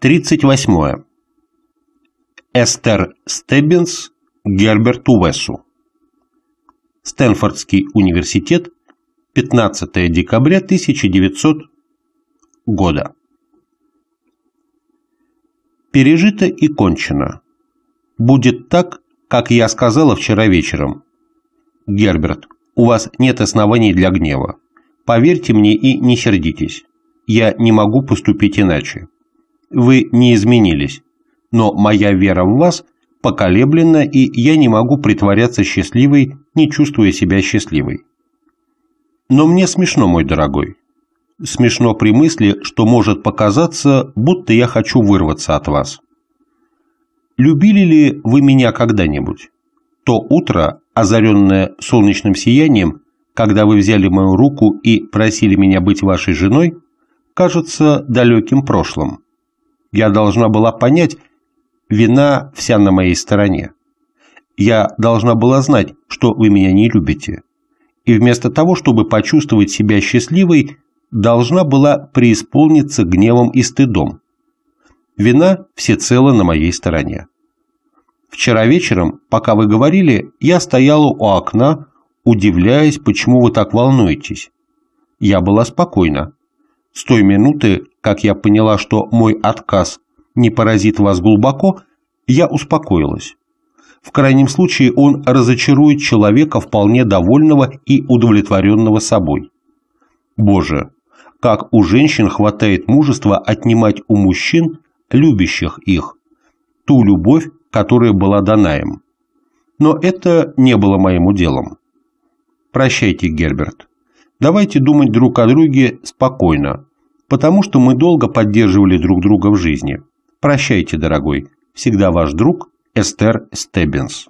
38. Эстер Стеббинс Герберт Вессу. Стэнфордский университет, 15 декабря 1900 года. Пережито и кончено. Будет так, как я сказала вчера вечером. Герберт, у вас нет оснований для гнева. Поверьте мне и не сердитесь. Я не могу поступить иначе. Вы не изменились, но моя вера в вас поколеблена, и я не могу притворяться счастливой, не чувствуя себя счастливой. Но мне смешно, мой дорогой. Смешно при мысли, что может показаться, будто я хочу вырваться от вас. Любили ли вы меня когда-нибудь? То утро, озаренное солнечным сиянием, когда вы взяли мою руку и просили меня быть вашей женой, кажется далеким прошлым. Я должна была понять, вина вся на моей стороне. Я должна была знать, что вы меня не любите. И вместо того, чтобы почувствовать себя счастливой, должна была преисполниться гневом и стыдом. Вина всецело на моей стороне. Вчера вечером, пока вы говорили, я стояла у окна, удивляясь, почему вы так волнуетесь. Я была спокойна. С той минуты, как я поняла, что мой отказ не поразит вас глубоко, я успокоилась. В крайнем случае он разочарует человека, вполне довольного и удовлетворенного собой. Боже, как у женщин хватает мужества отнимать у мужчин, любящих их, ту любовь, которая была дана им. Но это не было моим делом. Прощайте, Герберт. Давайте думать друг о друге спокойно, потому что мы долго поддерживали друг друга в жизни. Прощайте, дорогой. Всегда ваш друг Эстер Стеббинс.